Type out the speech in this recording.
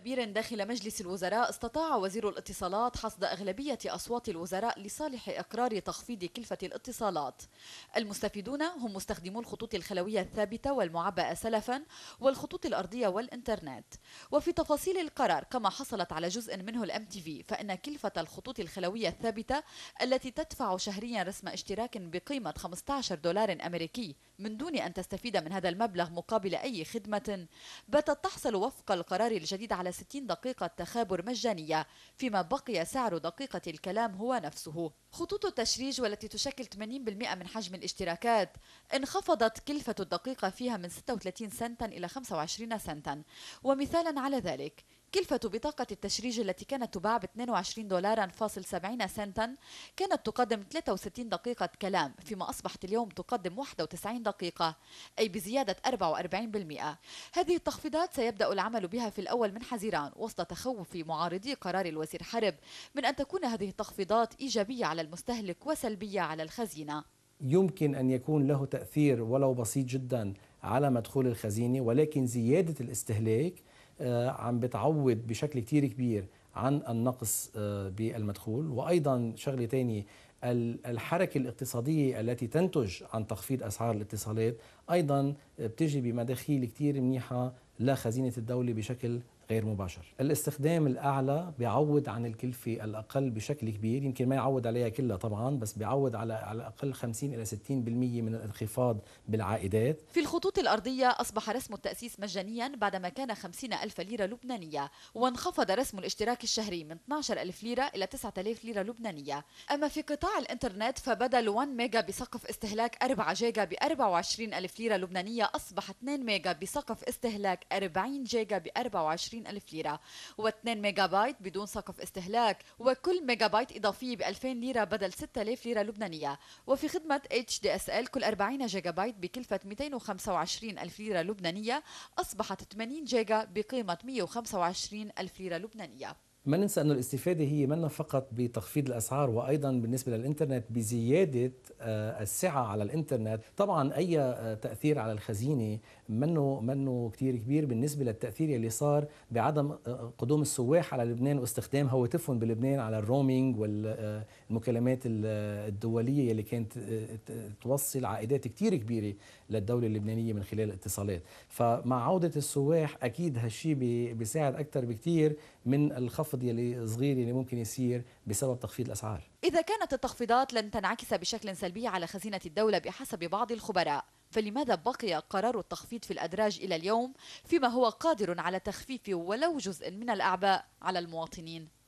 تبير داخل مجلس الوزراء استطاع وزير الاتصالات حصد أغلبية أصوات الوزراء لصالح إقرار تخفيض كلفة الاتصالات المستفيدون هم مستخدمو الخطوط الخلوية الثابتة والمعبأة سلفا والخطوط الأرضية والإنترنت وفي تفاصيل القرار كما حصلت على جزء منه الام تي في فإن كلفة الخطوط الخلوية الثابتة التي تدفع شهريا رسم اشتراك بقيمة 15 دولار أمريكي من دون أن تستفيد من هذا المبلغ مقابل أي خدمة باتت تحصل وفق القرار الجديد على 60 دقيقة تخابر مجانية فيما بقي سعر دقيقة الكلام هو نفسه خطوط التشريج والتي تشكل 80% من حجم الاشتراكات انخفضت كلفة الدقيقة فيها من 36 سنتا إلى 25 سنتا ومثالا على ذلك كلفة بطاقة التشريج التي كانت تباع ب 22 دولارا فاصل 70 سنتا كانت تقدم 63 دقيقة كلام فيما أصبحت اليوم تقدم 91 دقيقة أي بزيادة 44% هذه التخفيضات سيبدأ العمل بها في الأول من حزيران وسط تخوف معارضي قرار الوزير حرب من أن تكون هذه التخفيضات إيجابية على المستهلك وسلبية على الخزينة يمكن أن يكون له تأثير ولو بسيط جدا على مدخول الخزينة ولكن زيادة الاستهلاك آه، عم بتعوض بشكل كتير كبير عن النقص آه، بالمدخول وأيضا شغلة تانية الحركة الاقتصادية التي تنتج عن تخفيض أسعار الاتصالات أيضا بتجي بمداخيل كتير منيحة لخزينة الدولة بشكل غير مباشر الاستخدام الأعلى بيعوض عن الكلفة الأقل بشكل كبير يمكن ما يعوض عليها كلها طبعا بس بيعوض على على الأقل 50 إلى 60% من الانخفاض بالعائدات في الخطوط الأرضية أصبح رسم التأسيس مجانيا بعدما كان 50 ألف ليرة لبنانية وانخفض رسم الاشتراك الشهري من 12 ألف ليرة إلى 9000 ليرة لبنانية أما في قطاع الإنترنت فبدل 1 ميجا بسقف استهلاك 4 جيجا ب 24 ألف ليرة لبنانية أصبح 2 ميجا بسقف استهلاك 40 جيجا ب 24 ألف ليرة و2 ميجا بايت بدون سقف استهلاك وكل ميجا بايت إضافية ب 2000 ليرة بدل 6000 ليرة لبنانية وفي خدمة اتش دي اس ال كل 40 جيجا بايت بكلفة 225 ألف ليرة لبنانية أصبحت 80 جيجا بقيمة 125 ألف ليرة لبنانية ما ننسى أن الاستفادة هي منا فقط بتخفيض الأسعار وأيضا بالنسبة للإنترنت بزيادة آه، السعة على الإنترنت طبعا أي آه، تأثير على الخزينة منه, منه كتير كبير بالنسبة للتأثير اللي صار بعدم آه، قدوم السواح على لبنان واستخدام هواتفهم بلبنان على الرومينج والمكالمات الدولية اللي كانت توصل عائدات كتير كبيرة للدولة اللبنانية من خلال الاتصالات فمع عودة السواح أكيد هالشي بيساعد أكثر بكتير من الخفض النقد يلي صغير يلي ممكن يصير بسبب تخفيض الاسعار. اذا كانت التخفيضات لن تنعكس بشكل سلبي على خزينه الدوله بحسب بعض الخبراء، فلماذا بقي قرار التخفيض في الادراج الى اليوم فيما هو قادر على تخفيف ولو جزء من الاعباء على المواطنين؟